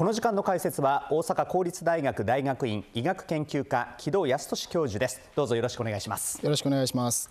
この時間の解説は大阪公立大学大学院医学研究科木戸康俊教授ですどうぞよろしくお願いしますよろしくお願いします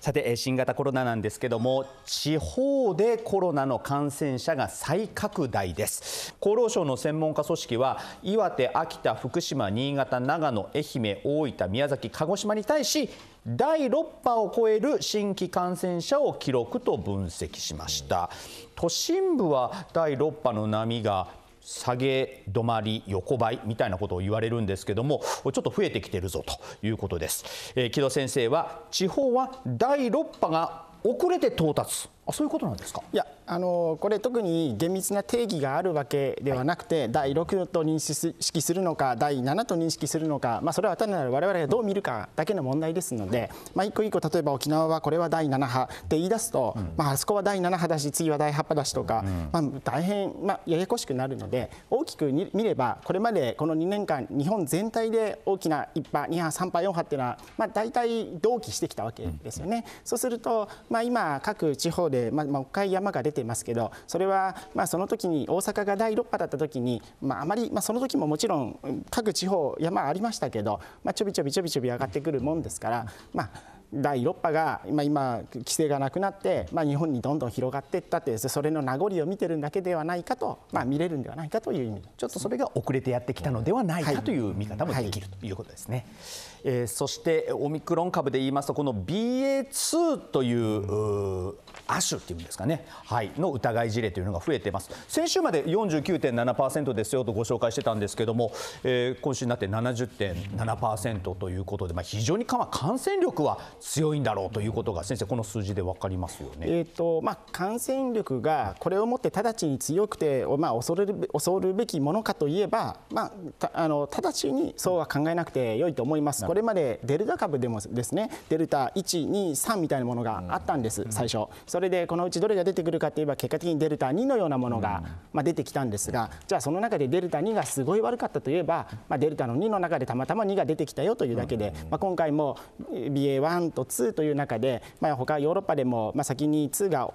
さて新型コロナなんですけども地方でコロナの感染者が再拡大です厚労省の専門家組織は岩手秋田福島新潟長野愛媛大分宮崎鹿児島に対し第6波を超える新規感染者を記録と分析しました都心部は第6波の波が下げ止まり横ばいみたいなことを言われるんですけどもちょっと増えてきてるぞということです、えー、木戸先生は地方は第6波が遅れて到達あそういうことなんですかいやあのこれ特に厳密な定義があるわけではなくて、はい、第6と認識するのか第7と認識するのか、まあ、それは単なる我々がどう見るかだけの問題ですので、まあ、一個一個例えば沖縄はこれは第7波って言い出すと、うん、まあ、あそこは第7波だし次は第8波だしとか、うん、まあ、大変、まあ、ややこしくなるので大きく見ればこれまでこの2年間日本全体で大きな1波2波3波4波っていうのは、まあ、大体同期してきたわけですよね。うん、そうすると、まあ、今各地方でえー、まあ、もう一回山が出てますけどそれは、まあ、その時に大阪が第6波だった時に、まあ、あまり、まあ、その時ももちろん各地方山ありましたけど、まあ、ちょびちょびちょびちょび上がってくるもんですから、まあ第6波が、今今、規制がなくなって、まあ、日本にどんどん広がっていったって、それの名残を見てるだけではないかと、まあ、見れるんではないかという意味、ちょっとそれが遅れてやってきたのではないかという見方もできるということですね。はいはい、えー、そしてオミクロン株で言いますと、この BA.2 というう亜種っていうんですかね、はい、の疑い事例というのが増えてます先週まで49.7%ですよとご紹介してたんですけども、えー、今週になって70.7%ということで、まあ、非常に感染力は強いんだろうということが、先生、この数字で分かりますよね、えーとまあ、感染力がこれをもって直ちに強くて、まあ、恐れる恐るべきものかといえば、まあ、あの直ちにそうは考えなくてよいと思います、これまでデルタ株でもですね、デルタ1、2、3みたいなものがあったんです、最初。それでこのうちどれが出てくるかといえば、結果的にデルタ2のようなものが、まあ、出てきたんですが、じゃあ、その中でデルタ2がすごい悪かったといえば、まあ、デルタの2の中でたまたま2が出てきたよというだけで、まあ、今回も BA.1 と2という中で、まあ、他ヨーロッパでも、先に2が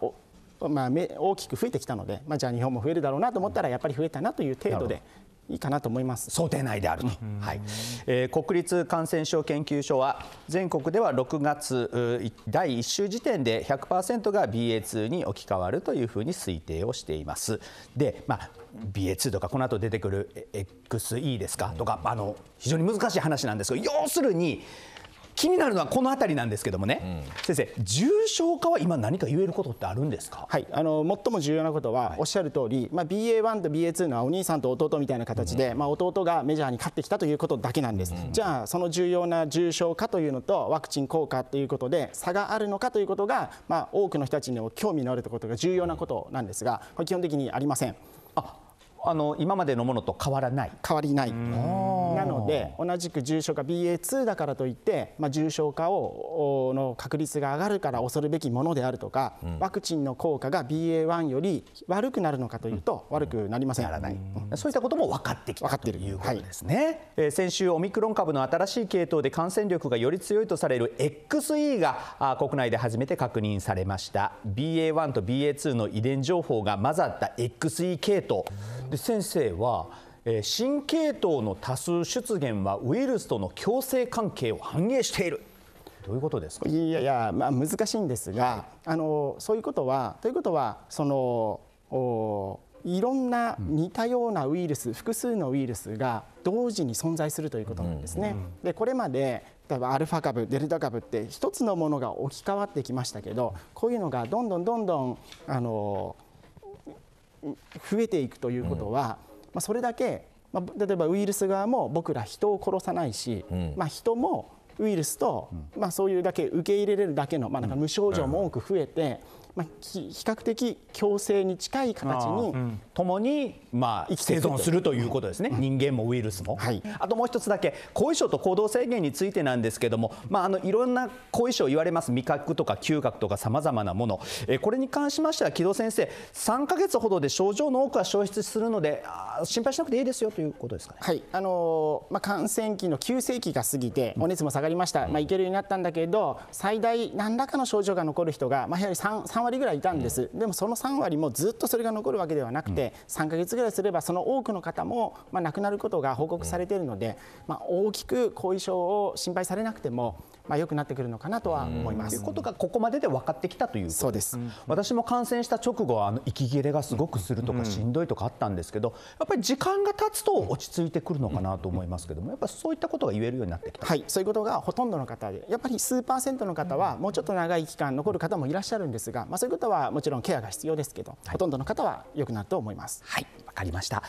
まあ、大きく増えてきたので、まあ、じゃあ日本も増えるだろうなと思ったらやっぱり増えたなという程度でいいかなと思います想定内であると、はいえー、国立感染症研究所は全国では6月第1週時点で100%が BA.2 に置き換わるというふうに推定をしていますで、まあ、BA.2 とかこの後出てくる XE ですかとかあの非常に難しい話なんですが要するに気になるのはこの辺りなんですけどもね、うん、先生、重症化は今、何か言えることってあるんですか、はい、あの最も重要なことは、おっしゃる通り、まり、あ、BA.1 と BA.2 のお兄さんと弟みたいな形で、うん、まあ、弟がメジャーに勝ってきたということだけなんです、うん、じゃあ、その重要な重症化というのと、ワクチン効果ということで、差があるのかということが、まあ、多くの人たちにも興味のあるということが重要なことなんですが、これ基本的にありません。あの今までのものと変わらない変わりないなので同じく重症化 BA.2 だからといって、まあ、重症化をの確率が上がるから恐るべきものであるとか、うん、ワクチンの効果が BA.1 より悪くなるのかというと、うん、悪くなりません、うん、そういったことも分かってきたということですね、はい、えー、先週オミクロン株の新しい系統で感染力がより強いとされる XE があ国内で初めて確認されました BA.1 と BA.2 の遺伝情報が混ざった XE 系統で先生は新系統の多数出現はウイルスとの共生関係を反映しているどういうことですかいやいや、まあ、難しいんですが、はい、あのそういうことはということはそのおいろんな似たようなウイルス、うん、複数のウイルスが同時に存在するということなんですね。うんうん、でこれまで例えばアルファ株デルタ株って一つのものが置き換わってきましたけどこういうのがどんどんどんどんあの増えていくということは、まあ、それだけ、まあ、例えばウイルス側も僕ら人を殺さないし、まあ、人もウイルスと、まあ、そういうだけ受け入れれるだけの、まあ、なんか無症状も多く増えて、まあ、比較的共生に近い形に、うん、共に、まあ、生存するということですね、人間もウイルスも、はい、あともう一つだけ後遺症と行動制限についてなんですけども、まあ、あのいろんな後遺症言われます味覚とか嗅覚とかさまざまなもの、えー、これに関しましては木戸先生3か月ほどで症状の多くは消失するのであ、心配しなくていいですよということですか、ね、はいあのー、まあ、感染期の急性期が過ぎて、お熱も下がりました、うん、まあ、いけるようになったんだけど、最大何らかの症状が残る人が、まあ、やはり 3, 3割ぐらいいたんです、うん、でもその3割もずっとそれが残るわけではなくて、うん、3か月ぐらいすれば、その多くの方も、まあ、亡くなることが報告されているので、まあ、大きく後遺症を心配されなくても、まあ、良くなってくるのかなとは思います。ということがここまでで分かってきたというそうです、うん、私も感染した直後あの息切れがすごくするとか、しんどいとかあったんですけど、やっぱり時間が経つと落ち着いてくるのかなと思いますけども、やっぱそういったことが言えるようになってきた、はい、そういうことがほとんどの方で、やっぱり数パーセントの方は、もうちょっと長い期間残る方もいらっしゃるんですが、まあ、そういうことはもちろんケアが必要ですけど、ほとんどの方は良くなると思います。はいわかりました